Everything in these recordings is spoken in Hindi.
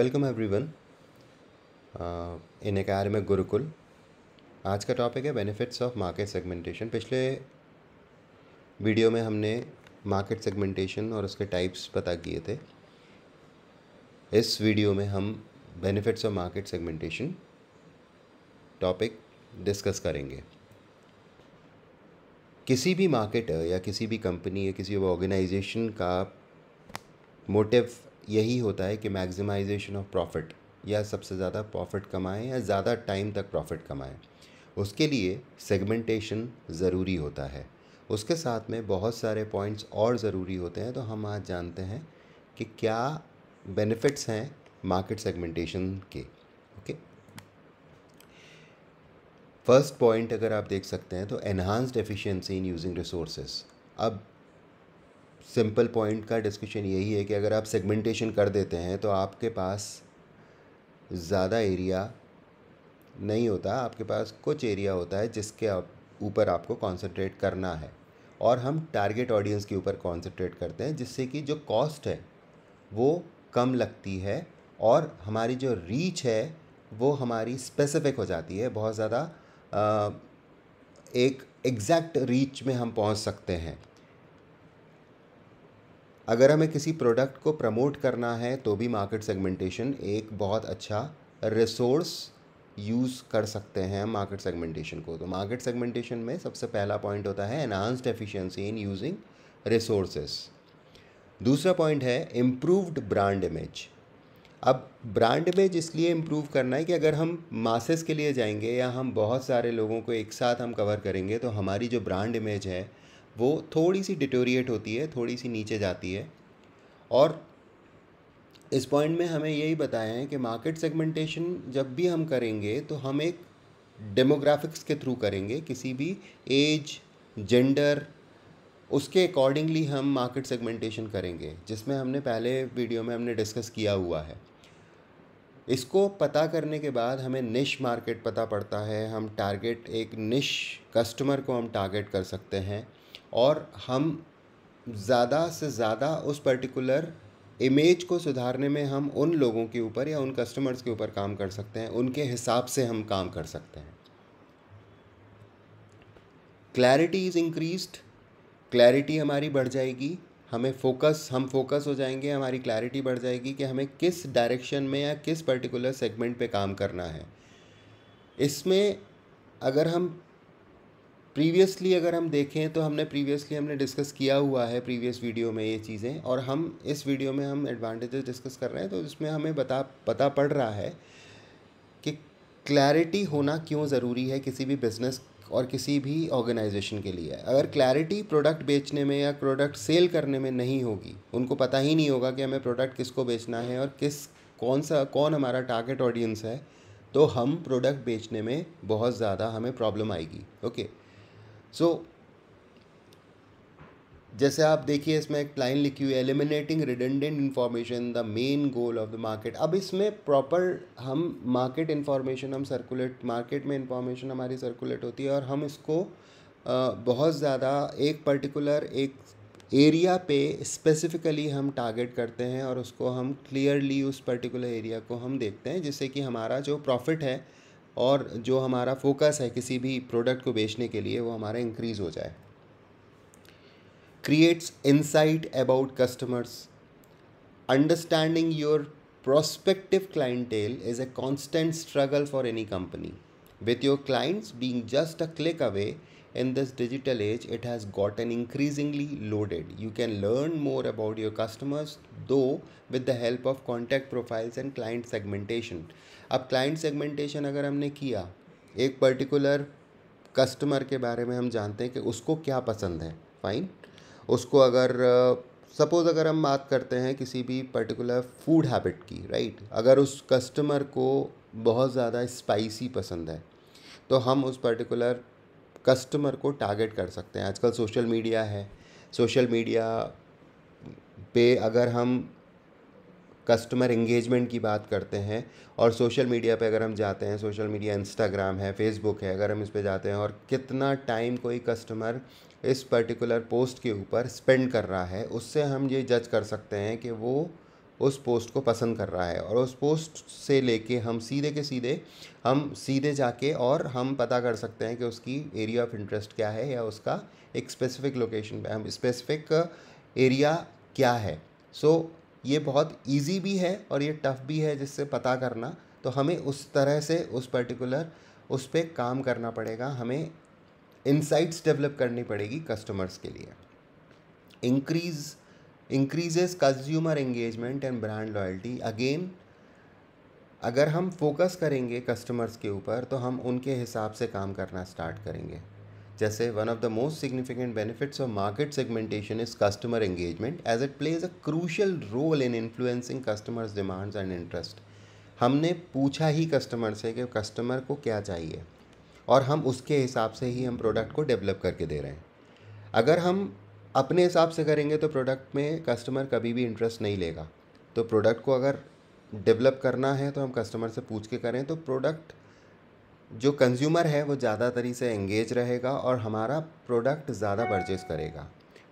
वेलकम एवरीवन इन में गुरुकुल आज का टॉपिक है बेनिफिट्स ऑफ मार्केट सेगमेंटेशन पिछले वीडियो में हमने मार्केट सेगमेंटेशन और उसके टाइप्स पता किए थे इस वीडियो में हम benefits of market segmentation topic discuss करेंगे किसी भी मार्केटर या किसी भी कंपनी या किसी ऑर्गेनाइजेशन का मोटिव यही होता है कि मैक्सिमाइजेशन ऑफ प्रॉफिट या सबसे ज़्यादा प्रॉफिट कमाएं या ज़्यादा टाइम तक प्रॉफिट कमाएं उसके लिए सेगमेंटेशन ज़रूरी होता है उसके साथ में बहुत सारे पॉइंट्स और ज़रूरी होते हैं तो हम आज जानते हैं कि क्या बेनिफिट्स हैं मार्केट सेगमेंटेशन के ओके फर्स्ट पॉइंट अगर आप देख सकते हैं तो enhanced efficiency in using resources अब सिंपल पॉइंट का डिस्कशन यही है कि अगर आप सेगमेंटेशन कर देते हैं तो आपके पास ज़्यादा एरिया नहीं होता आपके पास कुछ एरिया होता है जिसके आप ऊपर आपको कॉन्सनट्रेट करना है और हम टारगेट ऑडियंस के ऊपर कॉन्सनट्रेट करते हैं जिससे कि जो कॉस्ट है वो कम लगती है और हमारी जो रीच है वो हमारी स्पेसिफिक हो जाती है बहुत ज़्यादा एक एग्जैक्ट रीच में हम पहुंच सकते हैं अगर हमें किसी प्रोडक्ट को प्रमोट करना है तो भी मार्केट सेगमेंटेशन एक बहुत अच्छा रिसोर्स यूज़ कर सकते हैं हम मार्केट सेगमेंटेशन को तो मार्केट सेगमेंटेशन में सबसे पहला पॉइंट होता है enhanced efficiency in using resources दूसरा पॉइंट है इम्प्रूव्ड ब्रांड इमेज अब ब्रांड इमेज इसलिए इम्प्रूव करना है कि अगर हम मासेस के लिए जाएंगे या हम बहुत सारे लोगों को एक साथ हम कवर करेंगे तो हमारी जो ब्रांड इमेज है वो थोड़ी सी डिटोरिएट होती है थोड़ी सी नीचे जाती है और इस पॉइंट में हमें यही बताया है कि मार्केट सेगमेंटेशन जब भी हम करेंगे तो हम एक डेमोग्राफिक्स के थ्रू करेंगे किसी भी एज जेंडर उसके अकॉर्डिंगली हम मार्केट सेगमेंटेशन करेंगे जिसमें हमने पहले वीडियो में हमने डिस्कस किया हुआ है इसको पता करने के बाद हमें निश मार्केट पता पड़ता है हम टारगेट एक निश कस्टमर को हम टारगेट कर सकते हैं और हम ज़्यादा से ज़्यादा उस पर्टिकुलर इमेज को सुधारने में हम उन लोगों के ऊपर या उन कस्टमर्स के ऊपर काम कर सकते हैं उनके हिसाब से हम काम कर सकते हैं क्लैरिटी इज़ इंक्रीज्ड क्लैरिटी हमारी बढ़ जाएगी हमें फोकस हम फोकस हो जाएंगे हमारी क्लैरिटी बढ़ जाएगी कि हमें किस डायरेक्शन में या किस पर्टिकुलर सेगमेंट पे काम करना है इसमें अगर हम प्रीवियसली अगर हम देखें तो हमने प्रीवियसली हमने डिस्कस किया हुआ है प्रीवियस वीडियो में ये चीज़ें और हम इस वीडियो में हम एडवांटेजेस डिस्कस कर रहे हैं तो इसमें हमें बता पता पड़ रहा है कि क्लैरिटी होना क्यों ज़रूरी है किसी भी बिज़नेस और किसी भी ऑर्गेनाइजेशन के लिए अगर क्लैरिटी प्रोडक्ट बेचने में या प्रोडक्ट सेल करने में नहीं होगी उनको पता ही नहीं होगा कि हमें प्रोडक्ट किसको बेचना है और किस कौन सा कौन हमारा टारगेट ऑडियंस है तो हम प्रोडक्ट बेचने में बहुत ज़्यादा हमें प्रॉब्लम आएगी ओके okay. सो so, जैसे आप देखिए इसमें एक लाइन लिखी हुई है eliminating redundant information the main goal of the market अब इसमें प्रॉपर हम मार्केट इन्फॉर्मेशन हम सर्कुलेट मार्केट में इन्फॉर्मेशन हमारी सर्कुलेट होती है और हम इसको बहुत ज़्यादा एक पर्टिकुलर एक एरिया पे स्पेसिफ़िकली हम टारगेट करते हैं और उसको हम क्लियरली उस पर्टिकुलर एरिया को हम देखते हैं जिससे कि हमारा जो प्रॉफिट है और जो हमारा फोकस है किसी भी प्रोडक्ट को बेचने के लिए वो हमारा इंक्रीज हो जाए creates insight about customers understanding your prospective clientele is a constant struggle for any company With your clients being just a click away, in this digital age, it has gotten increasingly loaded. You can learn more about your customers, though, with the help of contact profiles and client segmentation. अब client segmentation अगर हमने किया एक पर्टिकुलर कस्टमर के बारे में हम जानते हैं कि उसको क्या पसंद है फाइन उसको अगर सपोज़ अगर हम बात करते हैं किसी भी पर्टिकुलर फूड हैबिट की राइट अगर उस कस्टमर को बहुत ज़्यादा स्पाइसी पसंद है तो हम उस पर्टिकुलर कस्टमर को टारगेट कर सकते हैं आजकल सोशल मीडिया है सोशल मीडिया पे अगर हम कस्टमर इंगेजमेंट की बात करते हैं और सोशल मीडिया पे अगर हम जाते हैं सोशल मीडिया इंस्टाग्राम है फेसबुक है अगर हम इस पे जाते हैं और कितना टाइम कोई कस्टमर इस पर्टिकुलर पोस्ट के ऊपर स्पेंड कर रहा है उससे हम ये जज कर सकते हैं कि वो उस पोस्ट को पसंद कर रहा है और उस पोस्ट से लेके हम सीधे के सीधे हम सीधे जाके और हम पता कर सकते हैं कि उसकी एरिया ऑफ इंटरेस्ट क्या है या उसका एक स्पेसिफिक लोकेशन पे हम स्पेसिफिक एरिया क्या है सो so, ये बहुत इजी भी है और ये टफ़ भी है जिससे पता करना तो हमें उस तरह से उस पर्टिकुलर उस पर काम करना पड़ेगा हमें इंसाइट्स डेवलप करनी पड़ेगी कस्टमर्स के लिए increase increases consumer engagement and brand loyalty again अगर हम फोकस करेंगे कस्टमर्स के ऊपर तो हम उनके हिसाब से काम करना स्टार्ट करेंगे जैसे one of the most significant benefits of market segmentation is customer engagement as it plays a crucial role in influencing customers demands and interest हमने पूछा ही कस्टमर से कि कस्टमर को क्या चाहिए और हम उसके हिसाब से ही हम प्रोडक्ट को डेवलप करके दे रहे हैं अगर हम अपने हिसाब से करेंगे तो प्रोडक्ट में कस्टमर कभी भी इंटरेस्ट नहीं लेगा तो प्रोडक्ट को अगर डेवलप करना है तो हम कस्टमर से पूछ के करें तो प्रोडक्ट जो कंज्यूमर है वो ज़्यादा तरी से एंगेज रहेगा और हमारा प्रोडक्ट ज़्यादा परचेज़ करेगा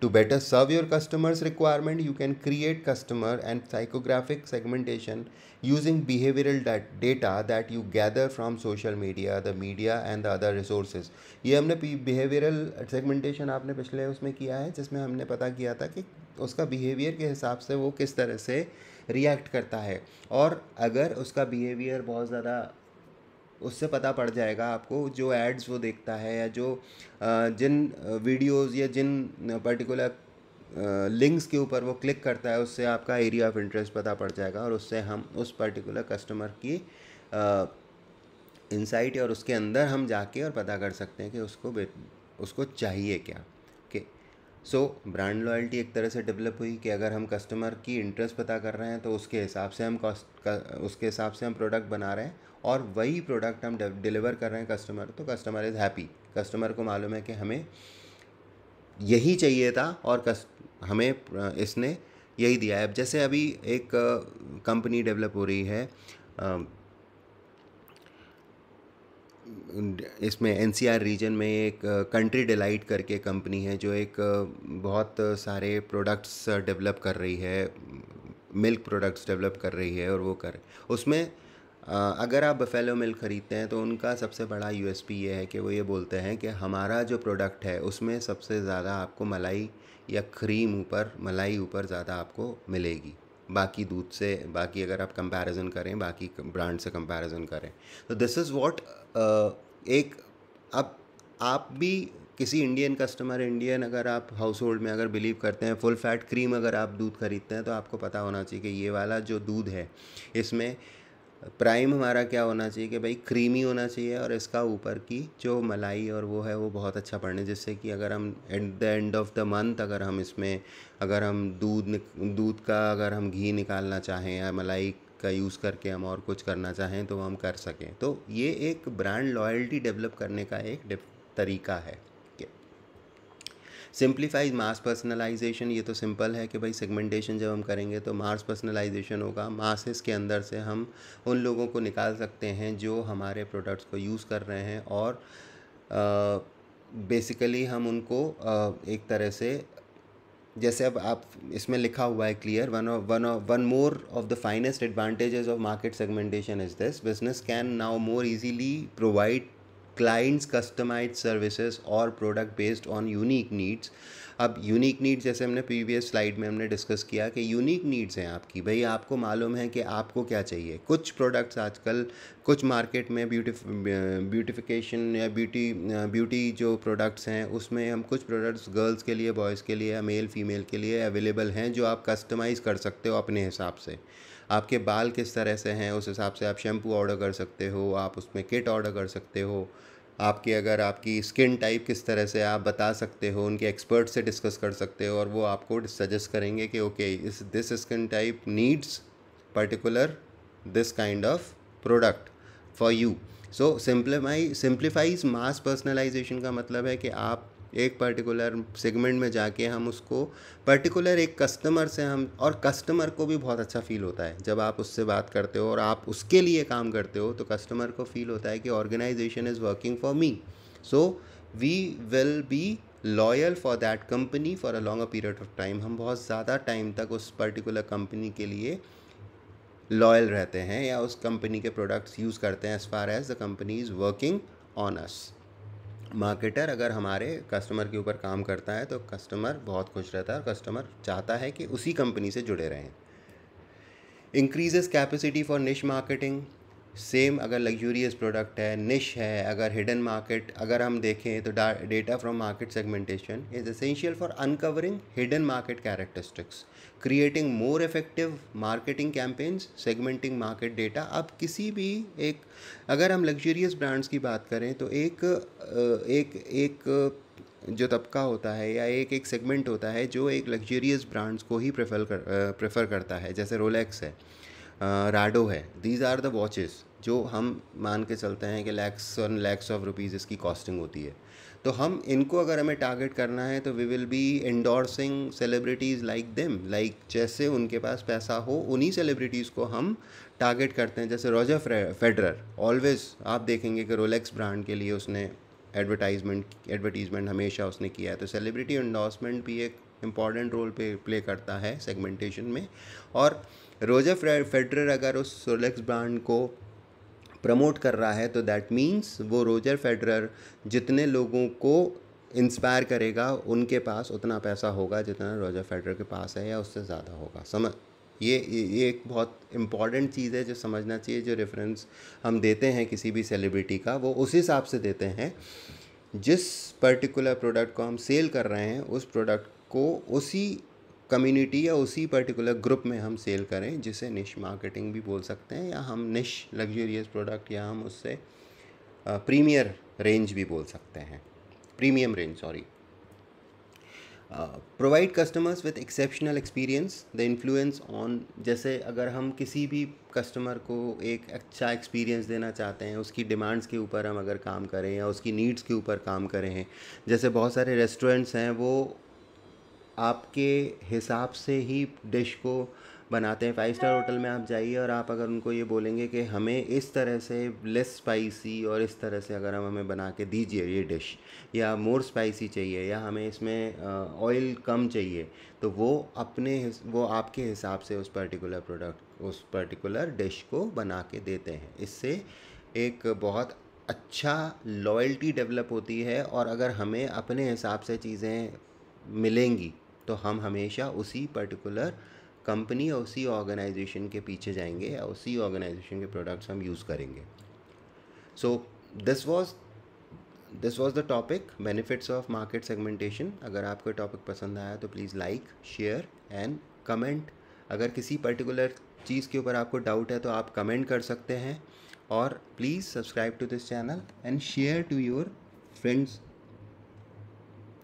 To better serve your customer's requirement, you can create customer and psychographic segmentation using behavioral dat- data that you gather from social media, the media and the other resources. ये हमने behavioral segmentation आपने पिछले उसमें किया है जिसमें हमने पता किया था कि उसका बिहेवियर के हिसाब से वो किस तरह से रिएक्ट करता है और अगर उसका बिहेवियर बहुत ज़्यादा उससे पता पड़ जाएगा आपको जो एड्स वो देखता है या जो जिन वीडियोस या जिन पर्टिकुलर लिंक्स के ऊपर वो क्लिक करता है उससे आपका एरिया ऑफ इंटरेस्ट पता पड़ जाएगा और उससे हम उस पर्टिकुलर कस्टमर की इंसाइट और उसके अंदर हम जाके और पता कर सकते हैं कि उसको उसको चाहिए क्या सो ब्रांड लॉयल्टी एक तरह से डेवलप हुई कि अगर हम कस्टमर की इंटरेस्ट पता कर रहे हैं तो उसके हिसाब से हम कॉस्ट उसके हिसाब से हम प्रोडक्ट बना रहे हैं और वही प्रोडक्ट हम डिलीवर कर रहे हैं कस्टमर तो कस्टमर इज़ हैप्पी कस्टमर को मालूम है कि हमें यही चाहिए था और कस हमें इसने यही दिया है जैसे अभी एक कंपनी uh, डेवलप हो रही है uh, इसमें एनसीआर रीजन में एक कंट्री डिलाइट करके कंपनी है जो एक बहुत सारे प्रोडक्ट्स डेवलप कर रही है मिल्क प्रोडक्ट्स डेवलप कर रही है और वो कर उसमें अगर आप बफेलो मिल्क ख़रीदते हैं तो उनका सबसे बड़ा यूएसपी ये है कि वो ये बोलते हैं कि हमारा जो प्रोडक्ट है उसमें सबसे ज़्यादा आपको मलाई या क्रीम ऊपर मलाई ऊपर ज़्यादा आपको मिलेगी बाकी दूध से बाकी अगर आप कंपैरिजन करें बाकी ब्रांड से कंपैरिजन करें तो दिस इज़ वॉट एक आप आप भी किसी इंडियन कस्टमर इंडियन अगर आप हाउस होल्ड में अगर बिलीव करते हैं फुल फैट क्रीम अगर आप दूध खरीदते हैं तो आपको पता होना चाहिए कि ये वाला जो दूध है इसमें प्राइम हमारा क्या होना चाहिए कि भाई क्रीमी होना चाहिए और इसका ऊपर की जो मलाई और वो है वो बहुत अच्छा पड़ने जिससे कि अगर हम at the end of the month अगर हम इसमें अगर हम दूध दूध का अगर हम घी निकालना चाहें या मलाई का यूज़ करके हम और कुछ करना चाहें तो हम कर सकें तो ये एक ब्रांड लॉयल्टी डेवलप करने का एक तरीका है सिंप्लीफाइज मास पर्सनलाइजेशन ये तो सिंपल है कि भाई सेगमेंटेशन जब हम करेंगे तो मास पर्सनलाइजेशन होगा मासेस के अंदर से हम उन लोगों को निकाल सकते हैं जो हमारे प्रोडक्ट्स को यूज़ कर रहे हैं और बेसिकली हम उनको आ, एक तरह से जैसे अब आप इसमें लिखा हुआ है clear one of one of one more of the finest advantages of market segmentation is this business can now more easily provide clients customize services और product based on unique needs अब यूनिक नीड्स जैसे हमने प्रीवियस स्लाइड में हमने डिस्कस किया कि यूनिक नीड्स हैं आपकी भाई आपको मालूम है कि आपको क्या चाहिए कुछ प्रोडक्ट्स आजकल कुछ मार्केट में ब्यूटी ब्यूटिफिकेशन या ब्यूटी ब्यूटी जो प्रोडक्ट्स हैं उसमें हम कुछ प्रोडक्ट्स गर्ल्स के लिए बॉयज़ के लिए या मेल फीमेल के लिए अवेलेबल हैं जो आप कस्टमाइज़ कर सकते हो अपने हिसाब से आपके बाल किस तरह से हैं उस हिसाब से आप शैम्पू ऑर्डर कर सकते हो आप उसमें किट ऑर्डर कर सकते हो आपकी अगर आपकी स्किन टाइप किस तरह से आप बता सकते हो उनके एक्सपर्ट से डिस्कस कर सकते हो और वो आपको सजेस्ट करेंगे कि ओके इस this skin type needs particular this kind of product for you so simplify simplifies mass personalization का मतलब है कि आप एक पर्टिकुलर सेगमेंट में जाके हम उसको पर्टिकुलर एक कस्टमर से हम और कस्टमर को भी बहुत अच्छा फील होता है जब आप उससे बात करते हो और आप उसके लिए काम करते हो तो कस्टमर को फील होता है कि organization is working for me so we will be loyal for that company for a a period of time हम बहुत ज़्यादा टाइम तक उस पर्टिकुलर कंपनी के लिए लॉयल रहते हैं या उस कंपनी के प्रोडक्ट्स यूज़ करते हैं as far as the company is working on us marketer अगर हमारे कस्टमर के ऊपर काम करता है तो कस्टमर बहुत खुश रहता है और कस्टमर चाहता है कि उसी कंपनी से जुड़े रहें increases capacity for niche marketing same अगर लग्जूरियस प्रोडक्ट है निश है अगर हिडन मार्केट अगर हम देखें तो data from market segmentation is essential for uncovering hidden market characteristics creating more effective marketing campaigns segmenting market data अब किसी भी एक अगर हम लग्जूरियस ब्रांड्स की बात करें तो एक एक एक जो तबका होता है या एक एक सेगमेंट होता है जो एक लग्जूरियस ब्रांड्स को ही प्रेफर कर प्रेफर करता है जैसे रोलेक्स है राडो है दीज आर द वॉचेस जो हम मान के चलते हैं कि lakhs and lakhs of rupees इसकी कॉस्टिंग होती है तो हम इनको अगर हमें टारगेट करना है तो we will be endorsing celebrities like them like जैसे उनके पास पैसा हो उन्हीं सेलिब्रिटीज़ को हम टारगेट करते हैं जैसे रॉजर फेडरर ऑलवेज़ आप देखेंगे कि रोलेक्स ब्रांड के लिए उसने एडवर्टाइजमेंट एडवर्टीज़मेंट हमेशा उसने किया है तो सेलिब्रिटी इंडोर्समेंट भी एक इम्पॉर्टेंट रोल पे प्ले करता है सेगमेंटेशन में और रोजर फेडरर अगर उस सोलेक्स ब्रांड को प्रमोट कर रहा है तो दैट मीन्स वो रोजर फेडरर जितने लोगों को इंस्पायर करेगा उनके पास उतना पैसा होगा जितना रोजर फेडरर के पास है या उससे ज़्यादा होगा समझ ये ये एक बहुत इम्पॉर्टेंट चीज़ है जो समझना चाहिए जो रेफरेंस हम देते हैं किसी भी सेलिब्रिटी का वो उस हिसाब से देते हैं जिस पर्टिकुलर प्रोडक्ट को हम सेल कर रहे हैं उस प्रोडक्ट को उसी कम्युनिटी या उसी पर्टिकुलर ग्रुप में हम सेल करें जिसे निश मार्केटिंग भी बोल सकते हैं या हम निश लग्जरियस प्रोडक्ट या हम उससे प्रीमियर रेंज भी बोल सकते हैं premium range sorry provide customers with exceptional experience the influence on जैसे अगर हम किसी भी कस्टमर को एक अच्छा एक्सपीरियंस देना चाहते हैं उसकी डिमांड्स के ऊपर हम अगर काम करें या उसकी नीड्स के ऊपर काम करें जैसे बहुत सारे रेस्टोरेंट्स हैं वो आपके हिसाब से ही डिश को बनाते हैं फाइव स्टार होटल में आप जाइए और आप अगर उनको ये बोलेंगे कि हमें इस तरह से लेस स्पाइसी और इस तरह से अगर हम हमें बना के दीजिए ये डिश या मोर स्पाइसी चाहिए या हमें इसमें ऑयल कम चाहिए तो वो अपने वो आपके हिसाब से उस पर्टिकुलर प्रोडक्ट उस पर्टिकुलर डिश को बना के देते हैं इससे एक बहुत अच्छा लॉयल्टी डेवलप होती है और अगर हमें अपने हिसाब से चीज़ें मिलेंगी तो हम हमेशा उसी पर्टिकुलर कंपनी या उसी ऑर्गेनाइजेशन के पीछे जाएंगे या उसी ऑर्गेनाइजेशन के प्रोडक्ट्स हम यूज़ करेंगे so this was this was the topic benefits of market segmentation अगर आपको टॉपिक पसंद आया तो please like share and comment अगर किसी पर्टिकुलर चीज़ के ऊपर आपको डाउट है तो आप कमेंट कर सकते हैं और please subscribe to this channel and share to your friends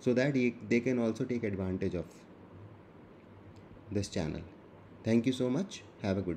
so that they can also take advantage of this channel. Thank you so much. Have a good day.